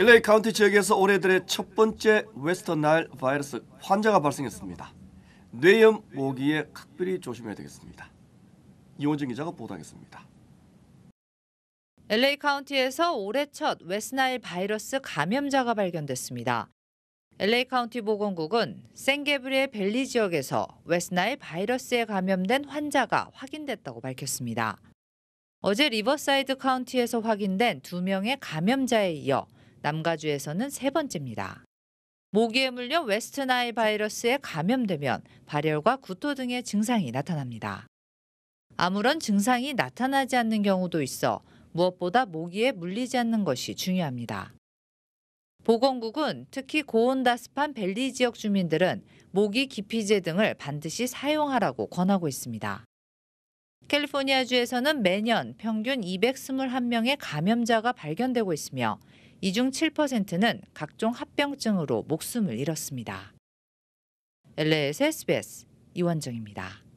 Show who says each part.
Speaker 1: LA 카운티 지역에서 올해 들의 첫 번째 웨스턴 나일 바이러스 환자가 발생했습니다. 뇌염 모기에 각별히 조심해야 되겠습니다. 이원진 기자가 보도하겠습니다.
Speaker 2: LA 카운티에서 올해 첫 웨스나일 바이러스 감염자가 발견됐습니다. LA 카운티 보건국은 생게브리의 벨리 지역에서 웨스나일 바이러스에 감염된 환자가 확인됐다고 밝혔습니다. 어제 리버사이드 카운티에서 확인된 두 명의 감염자에 이어 남가주에서는 세 번째입니다. 모기에 물려 웨스트나일 바이러스에 감염되면 발열과 구토 등의 증상이 나타납니다. 아무런 증상이 나타나지 않는 경우도 있어 무엇보다 모기에 물리지 않는 것이 중요합니다. 보건국은 특히 고온다습한 벨리 지역 주민들은 모기 기피제 등을 반드시 사용하라고 권하고 있습니다. 캘리포니아주에서는 매년 평균 221명의 감염자가 발견되고 있으며 이 중 7%는 각종 합병증으로 목숨을 잃었습니다. LA에서 SBS 이원정입니다.